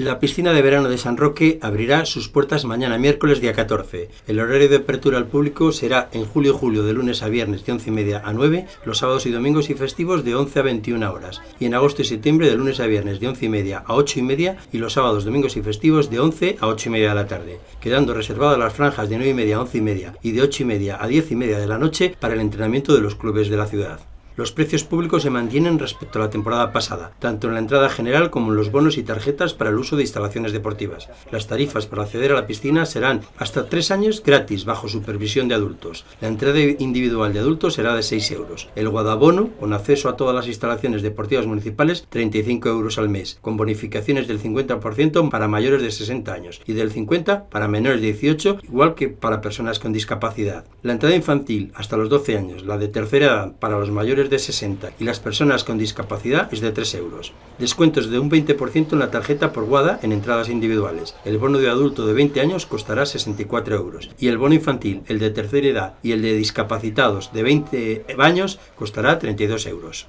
La piscina de verano de San Roque abrirá sus puertas mañana miércoles día 14. El horario de apertura al público será en julio y julio de lunes a viernes de 11 y media a 9, los sábados y domingos y festivos de 11 a 21 horas, y en agosto y septiembre de lunes a viernes de 11 y media a 8 y media y los sábados, domingos y festivos de 11 a 8 y media de la tarde, quedando reservadas las franjas de 9 y media a 11 y media y de 8 y media a 10 y media de la noche para el entrenamiento de los clubes de la ciudad. Los precios públicos se mantienen respecto a la temporada pasada, tanto en la entrada general como en los bonos y tarjetas para el uso de instalaciones deportivas. Las tarifas para acceder a la piscina serán hasta tres años gratis bajo supervisión de adultos. La entrada individual de adultos será de 6 euros. El guadabono, con acceso a todas las instalaciones deportivas municipales, 35 euros al mes, con bonificaciones del 50% para mayores de 60 años y del 50% para menores de 18, igual que para personas con discapacidad. La entrada infantil hasta los 12 años, la de tercera edad para los mayores de 60 y las personas con discapacidad es de 3 euros. Descuentos de un 20% en la tarjeta por guada en entradas individuales. El bono de adulto de 20 años costará 64 euros y el bono infantil, el de tercera edad y el de discapacitados de 20 años costará 32 euros.